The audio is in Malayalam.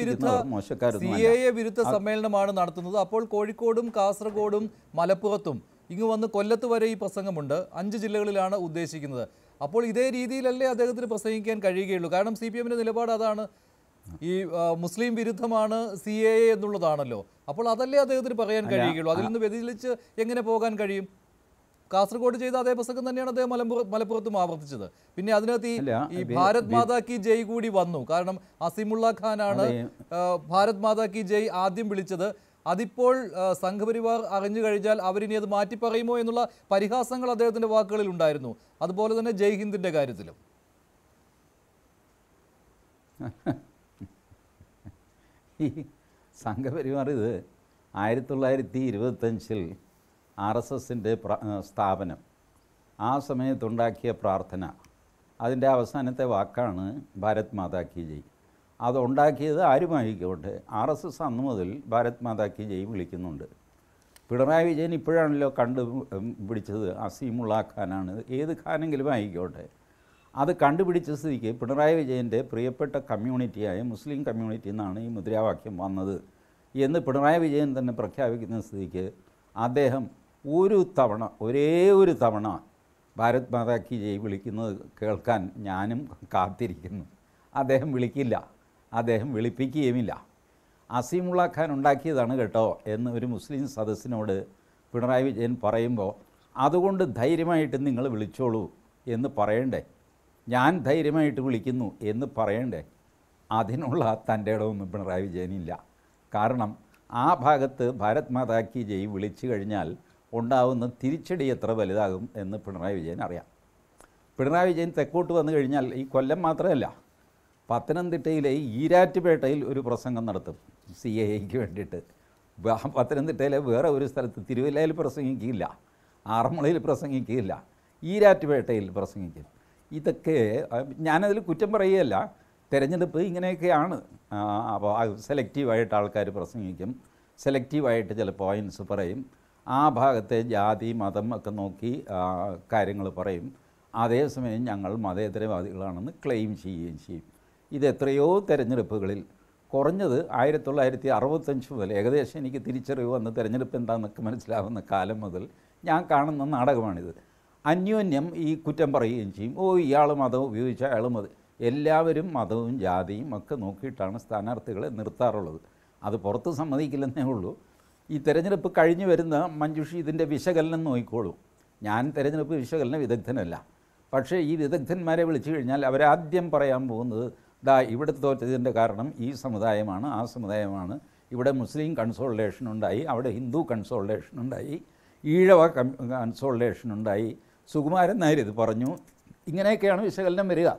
വിരുദ്ധ സി എ എ വിരുദ്ധ സമ്മേളനമാണ് നടത്തുന്നത് അപ്പോൾ കോഴിക്കോടും കാസർഗോഡും മലപ്പുറത്തും ഇങ്ങ് വന്ന് കൊല്ലത്ത് വരെ ഈ പ്രസംഗമുണ്ട് അഞ്ച് ജില്ലകളിലാണ് ഉദ്ദേശിക്കുന്നത് അപ്പോൾ ഇതേ രീതിയിലല്ലേ അദ്ദേഹത്തിന് പ്രസംഗിക്കാൻ കഴിയുകയുള്ളൂ കാരണം സി പി എമ്മിൻ്റെ നിലപാട് അതാണ് ഈ മുസ്ലിം വിരുദ്ധമാണ് സി എ എ എന്നുള്ളതാണല്ലോ അപ്പോൾ അതല്ലേ അദ്ദേഹത്തിന് പറയാൻ കഴിയുകയുള്ളൂ അതിൽ നിന്ന് വ്യതിചലിച്ച് എങ്ങനെ പോകാൻ കഴിയും കാസർഗോഡ് ചെയ്ത അതേ പുസ്തകം തന്നെയാണ് അദ്ദേഹം മലപ്പുറം മലപ്പുറത്തും ആവർത്തിച്ചത് പിന്നെ അതിനകത്ത് ഈ ഭാരത് മാതാ കി ജയ് കൂടി വന്നു കാരണം അസിമുള്ള ഖാനാണ് ഭാരത് മാതാ കി ജയ് ആദ്യം വിളിച്ചത് അതിപ്പോൾ സംഘപരിവാർ അറിഞ്ഞു കഴിഞ്ഞാൽ അവരിനി അത് മാറ്റി പറയുമോ എന്നുള്ള പരിഹാസങ്ങൾ അദ്ദേഹത്തിന്റെ വാക്കുകളിൽ ഉണ്ടായിരുന്നു അതുപോലെ തന്നെ ജയ് ഹിന്ദിന്റെ കാര്യത്തിലും സംഘപരിവാർ ഇത് ആയിരത്തി തൊള്ളായിരത്തി ഇരുപത്തഞ്ചിൽ ആർ എസ് എസിൻ്റെ സ്ഥാപനം ആ സമയത്തുണ്ടാക്കിയ പ്രാർത്ഥന അതിൻ്റെ അവസാനത്തെ വാക്കാണ് ഭാരത് മാതാ കി ജയ് അതുണ്ടാക്കിയത് ആരുമായിക്കോട്ടെ ആർ എസ് എസ് അന്ന് മുതൽ ഭാരത് മാതാ കി ജയ് വിളിക്കുന്നുണ്ട് പിണറായി വിജയൻ ഇപ്പോഴാണല്ലോ കണ്ടു പിടിച്ചത് അസീമുള്ള ഖാനാണ് ഏത് ഖാനെങ്കിലും ആയിക്കോട്ടെ അത് കണ്ടുപിടിച്ച സ്ഥിതിക്ക് പിണറായി വിജയൻ്റെ പ്രിയപ്പെട്ട കമ്മ്യൂണിറ്റിയായ മുസ്ലിം കമ്മ്യൂണിറ്റിയിൽ നിന്നാണ് ഈ മുദ്രാവാക്യം വന്നത് എന്ന് പിണറായി വിജയൻ തന്നെ പ്രഖ്യാപിക്കുന്ന സ്ഥിതിക്ക് അദ്ദേഹം ഒരു തവണ ഒരേ ഒരു തവണ ഭാരത് മാതാ ജയ് വിളിക്കുന്നത് കേൾക്കാൻ ഞാനും കാത്തിരിക്കുന്നു അദ്ദേഹം വിളിക്കില്ല അദ്ദേഹം വിളിപ്പിക്കുകയുമില്ല അസീമുള്ള ഖാൻ ഉണ്ടാക്കിയതാണ് കേട്ടോ എന്ന് ഒരു മുസ്ലിം സദസ്സിനോട് പിണറായി വിജയൻ പറയുമ്പോൾ അതുകൊണ്ട് ധൈര്യമായിട്ട് നിങ്ങൾ വിളിച്ചോളൂ എന്ന് പറയണ്ടേ ഞാൻ ധൈര്യമായിട്ട് വിളിക്കുന്നു എന്ന് പറയണ്ടേ അതിനുള്ള തൻ്റെ ഇടമൊന്നും പിണറായി വിജയനില്ല കാരണം ആ ഭാഗത്ത് ഭാരത് മാതാക്കി ജയ് വിളിച്ചു കഴിഞ്ഞാൽ ഉണ്ടാകുന്ന തിരിച്ചടി എത്ര വലുതാകും എന്ന് പിണറായി വിജയൻ അറിയാം പിണറായി വിജയൻ തെക്കോട്ട് വന്നു കഴിഞ്ഞാൽ ഈ കൊല്ലം മാത്രമല്ല പത്തനംതിട്ടയിലെ ഈരാറ്റുപേട്ടയിൽ ഒരു പ്രസംഗം നടത്തും സി എ എക്ക് വേണ്ടിയിട്ട് പത്തനംതിട്ടയിലെ വേറെ ഒരു സ്ഥലത്ത് തിരുവല്ലയിൽ പ്രസംഗിക്കില്ല ആറന്മുളയിൽ പ്രസംഗിക്കില്ല ഈരാറ്റുപേട്ടയിൽ പ്രസംഗിക്കും ഇതൊക്കെ ഞാനതിൽ കുറ്റം പറയുകയല്ല തിരഞ്ഞെടുപ്പ് ഇങ്ങനെയൊക്കെയാണ് അപ്പോൾ സെലക്റ്റീവായിട്ട് ആൾക്കാർ പ്രസംഗിക്കും സെലക്റ്റീവായിട്ട് ചില പോയിൻറ്റ്സ് പറയും ആ ഭാഗത്തെ ജാതി മതം ഒക്കെ നോക്കി കാര്യങ്ങൾ പറയും അതേസമയം ഞങ്ങൾ മതേതരവാദികളാണെന്ന് ക്ലെയിം ചെയ്യുകയും ചെയ്യും ഇത് എത്രയോ തിരഞ്ഞെടുപ്പുകളിൽ കുറഞ്ഞത് ആയിരത്തി തൊള്ളായിരത്തി അറുപത്തഞ്ച് മുതൽ ഏകദേശം എനിക്ക് തിരിച്ചറിവ് വന്ന് തിരഞ്ഞെടുപ്പ് എന്താണെന്നൊക്കെ മനസ്സിലാവുന്ന കാലം മുതൽ ഞാൻ കാണുന്ന നാടകമാണിത് അന്യോന്യം ഈ കുറ്റം പറയുകയും ചെയ്യും ഓ ഇയാൾ മതം ഉപയോഗിച്ച അയാൾ മതം എല്ലാവരും മതവും ജാതിയും ഒക്കെ നോക്കിയിട്ടാണ് സ്ഥാനാർത്ഥികളെ നിർത്താറുള്ളത് അത് പുറത്ത് സമ്മതിക്കില്ലെന്നേ ഉള്ളൂ ഈ തെരഞ്ഞെടുപ്പ് കഴിഞ്ഞു വരുന്ന മഞ്ജുഷി ഇതിൻ്റെ വിശകലനം നോക്കിക്കോളൂ ഞാൻ തിരഞ്ഞെടുപ്പ് വിശകലന വിദഗ്ധനല്ല പക്ഷേ ഈ വിദഗ്ധന്മാരെ വിളിച്ചു കഴിഞ്ഞാൽ അവരാദ്യം പറയാൻ പോകുന്നത് ദാ ഇവിടെ തോറ്റതിൻ്റെ കാരണം ഈ സമുദായമാണ് ആ സമുദായമാണ് ഇവിടെ മുസ്ലിം കൺസോൾട്ടേഷൻ ഉണ്ടായി അവിടെ ഹിന്ദു കൺസോൾട്ടേഷൻ ഉണ്ടായി ഈഴവ കൺസോൾട്ടേഷൻ ഉണ്ടായി സുകുമാരൻ നായർ ഇത് പറഞ്ഞു ഇങ്ങനെയൊക്കെയാണ് വിശകലനം വരിക